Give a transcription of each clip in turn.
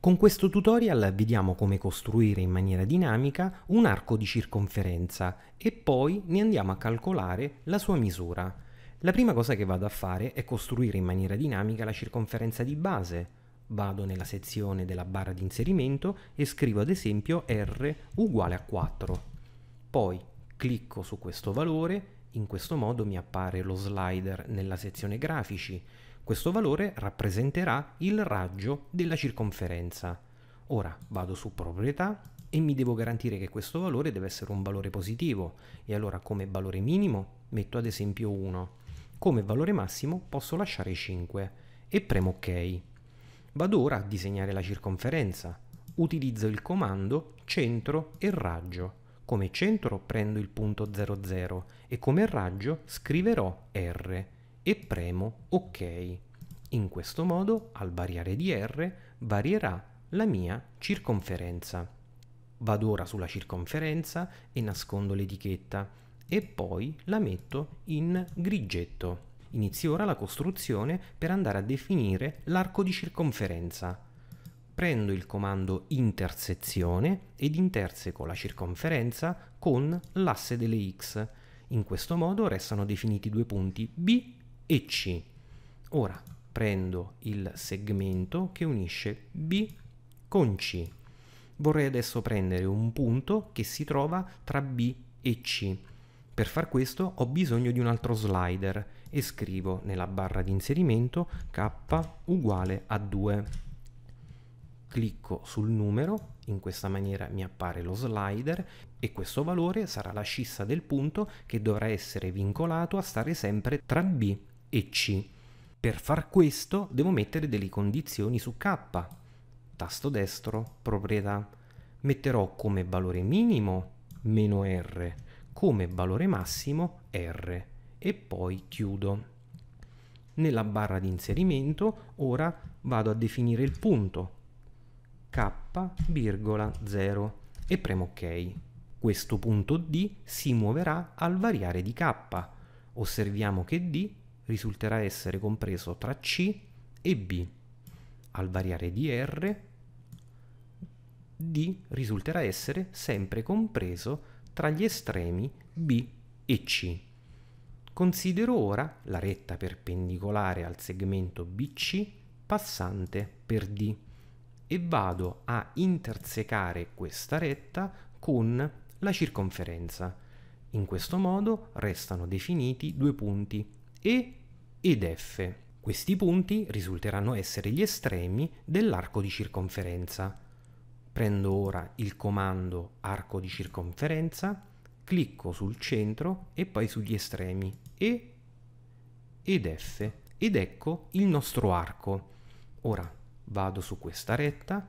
Con questo tutorial vediamo come costruire in maniera dinamica un arco di circonferenza e poi ne andiamo a calcolare la sua misura. La prima cosa che vado a fare è costruire in maniera dinamica la circonferenza di base. Vado nella sezione della barra di inserimento e scrivo ad esempio R uguale a 4. Poi Clicco su questo valore, in questo modo mi appare lo slider nella sezione grafici. Questo valore rappresenterà il raggio della circonferenza. Ora vado su proprietà e mi devo garantire che questo valore deve essere un valore positivo e allora come valore minimo metto ad esempio 1. Come valore massimo posso lasciare 5 e premo ok. Vado ora a disegnare la circonferenza. Utilizzo il comando centro e raggio come centro prendo il punto 00 e come raggio scriverò R e premo OK. In questo modo, al variare di R, varierà la mia circonferenza. Vado ora sulla circonferenza e nascondo l'etichetta e poi la metto in grigetto. Inizio ora la costruzione per andare a definire l'arco di circonferenza prendo il comando intersezione ed interseco la circonferenza con l'asse delle x. In questo modo restano definiti due punti B e C. Ora prendo il segmento che unisce B con C. Vorrei adesso prendere un punto che si trova tra B e C. Per far questo ho bisogno di un altro slider e scrivo nella barra di inserimento k uguale a 2 clicco sul numero, in questa maniera mi appare lo slider e questo valore sarà la scissa del punto che dovrà essere vincolato a stare sempre tra B e C. Per far questo devo mettere delle condizioni su K, tasto destro, proprietà. Metterò come valore minimo meno R, come valore massimo R e poi chiudo. Nella barra di inserimento ora vado a definire il punto K,0 e premo ok. Questo punto D si muoverà al variare di K. Osserviamo che D risulterà essere compreso tra C e B. Al variare di R, D risulterà essere sempre compreso tra gli estremi B e C. Considero ora la retta perpendicolare al segmento BC passante per D e vado a intersecare questa retta con la circonferenza. In questo modo restano definiti due punti E ed F. Questi punti risulteranno essere gli estremi dell'arco di circonferenza. Prendo ora il comando arco di circonferenza, clicco sul centro e poi sugli estremi E ed F ed ecco il nostro arco. Ora vado su questa retta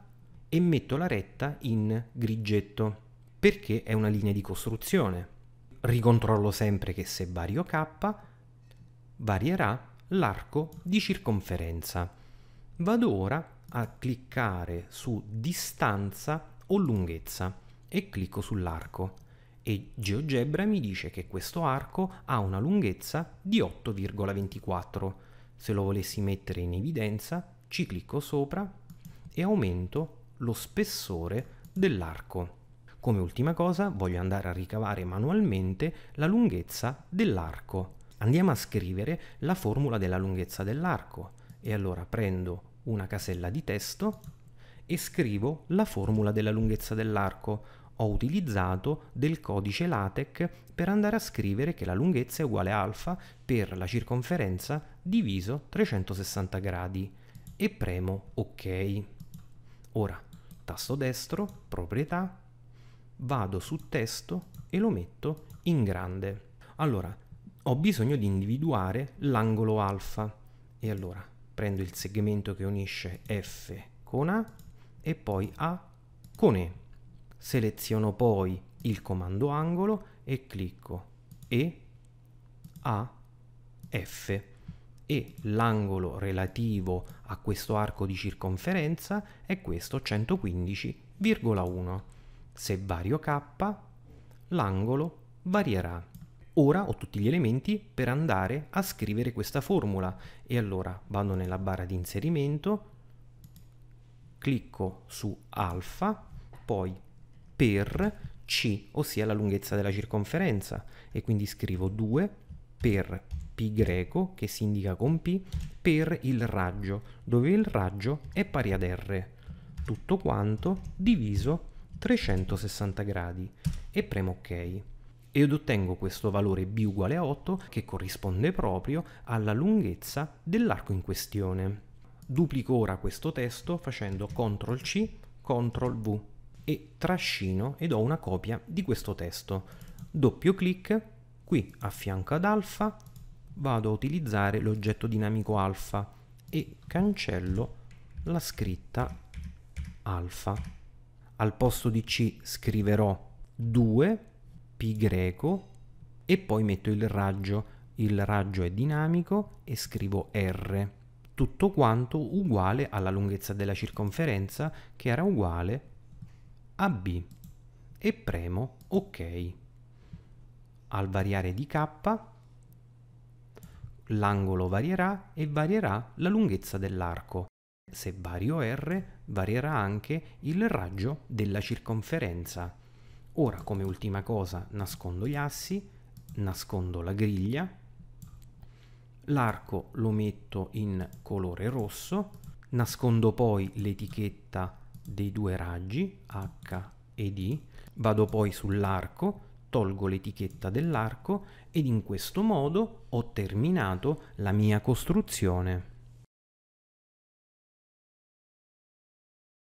e metto la retta in grigetto perché è una linea di costruzione. Ricontrollo sempre che se vario k varierà l'arco di circonferenza. Vado ora a cliccare su distanza o lunghezza e clicco sull'arco e GeoGebra mi dice che questo arco ha una lunghezza di 8,24. Se lo volessi mettere in evidenza ci clicco sopra e aumento lo spessore dell'arco. Come ultima cosa voglio andare a ricavare manualmente la lunghezza dell'arco. Andiamo a scrivere la formula della lunghezza dell'arco e allora prendo una casella di testo e scrivo la formula della lunghezza dell'arco. Ho utilizzato del codice LaTeX per andare a scrivere che la lunghezza è uguale a alfa per la circonferenza diviso 360 gradi e premo ok. Ora, tasto destro, proprietà, vado su testo e lo metto in grande. Allora, ho bisogno di individuare l'angolo alfa e allora prendo il segmento che unisce F con A e poi A con E. Seleziono poi il comando angolo e clicco E A F e l'angolo relativo a questo arco di circonferenza è questo 115,1. Se vario k, l'angolo varierà. Ora ho tutti gli elementi per andare a scrivere questa formula e allora vado nella barra di inserimento, clicco su alfa, poi per c, ossia la lunghezza della circonferenza, e quindi scrivo 2 per P greco, che si indica con P, per il raggio, dove il raggio è pari ad R. Tutto quanto diviso 360 gradi e premo ok ed ottengo questo valore b uguale a 8 che corrisponde proprio alla lunghezza dell'arco in questione. Duplico ora questo testo facendo CTRL C, CTRL V e trascino ed ho una copia di questo testo. Doppio clic qui a fianco ad alfa vado a utilizzare l'oggetto dinamico alfa e cancello la scritta alfa. Al posto di C scriverò 2 pi greco e poi metto il raggio. Il raggio è dinamico e scrivo R. Tutto quanto uguale alla lunghezza della circonferenza che era uguale a B e premo ok. Al variare di K l'angolo varierà e varierà la lunghezza dell'arco. Se vario r, varierà anche il raggio della circonferenza. Ora come ultima cosa nascondo gli assi, nascondo la griglia, l'arco lo metto in colore rosso, nascondo poi l'etichetta dei due raggi H e D, vado poi sull'arco, tolgo l'etichetta dell'arco ed in questo modo ho terminato la mia costruzione.